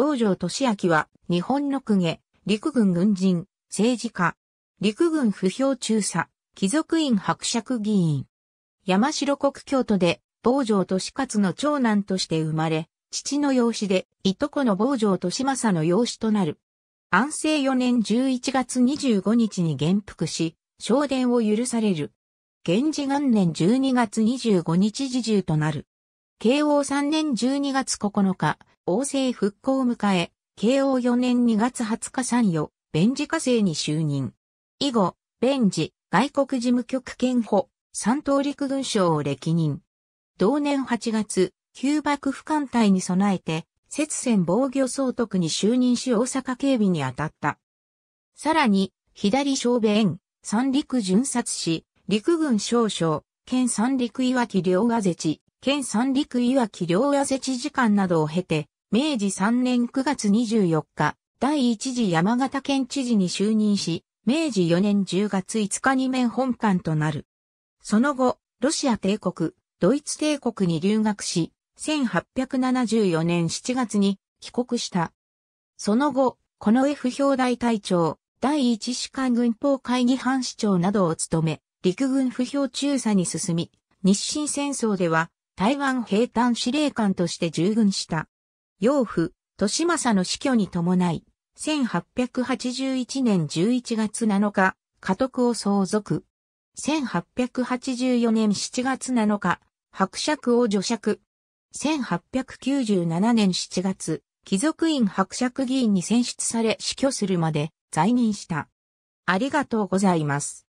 坊城俊明は、日本の公家、陸軍軍人、政治家、陸軍不評中佐、貴族院伯爵議員。山城国京都で、坊城俊勝の長男として生まれ、父の養子で、いとこの坊城俊正の養子となる。安政4年11月25日に元服し、昇殿を許される。源氏元年12月25日時中となる。慶応3年12月9日、王政復興を迎え、慶応4年2月20日参与、弁事課星に就任。以後、弁事、外国事務局兼補、三島陸軍省を歴任。同年8月、旧幕府艦隊に備えて、摂船防御総督に就任し大阪警備に当たった。さらに、左小弁、三陸巡察士、陸軍少将、県三陸岩木両和ぜち、県三陸岩木両和ぜち時間などを経て、明治3年9月24日、第一次山形県知事に就任し、明治4年10月5日に面本館となる。その後、ロシア帝国、ドイツ帝国に留学し、1874年7月に帰国した。その後、この F 表大隊長、第一士官軍法会議班市長などを務め、陸軍不評中佐に進み、日清戦争では台湾兵団司令官として従軍した。養父、利政の死去に伴い、1881年11月7日、家督を相続。1884年7月7日、伯爵を除爵。1897年7月、貴族院伯爵議員に選出され死去するまで在任した。ありがとうございます。